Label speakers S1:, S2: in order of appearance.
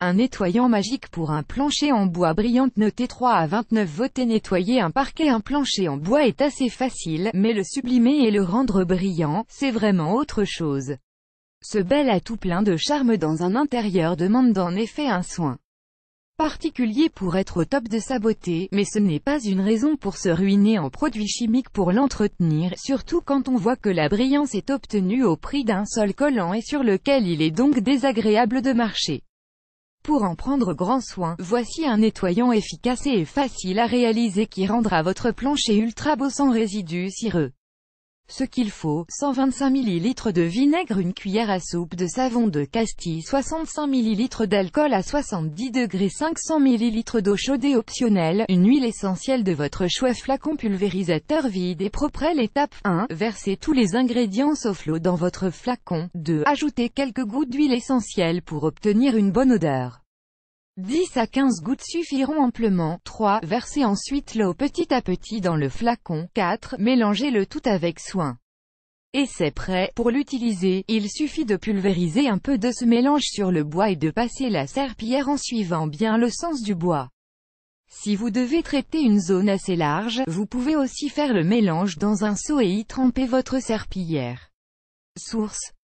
S1: Un nettoyant magique pour un plancher en bois brillante noté 3 à 29 votés nettoyer un parquet un plancher en bois est assez facile, mais le sublimer et le rendre brillant, c'est vraiment autre chose. Ce bel atout plein de charme dans un intérieur demande en effet un soin particulier pour être au top de sa beauté, mais ce n'est pas une raison pour se ruiner en produits chimiques pour l'entretenir, surtout quand on voit que la brillance est obtenue au prix d'un sol collant et sur lequel il est donc désagréable de marcher. Pour en prendre grand soin, voici un nettoyant efficace et facile à réaliser qui rendra votre plancher ultra beau sans résidus cireux. Ce qu'il faut, 125 ml de vinaigre, une cuillère à soupe de savon de Castille, 65 ml d'alcool à 70 500 ml d'eau chaude et optionnelle, une huile essentielle de votre choix, flacon pulvérisateur vide et propre. L'étape 1, versez tous les ingrédients sauf l'eau dans votre flacon. 2, ajoutez quelques gouttes d'huile essentielle pour obtenir une bonne odeur. 10 à 15 gouttes suffiront amplement. 3. Versez ensuite l'eau petit à petit dans le flacon. 4. Mélangez le tout avec soin. Et c'est prêt, pour l'utiliser, il suffit de pulvériser un peu de ce mélange sur le bois et de passer la serpillère en suivant bien le sens du bois. Si vous devez traiter une zone assez large, vous pouvez aussi faire le mélange dans un seau et y tremper votre serpillière. Source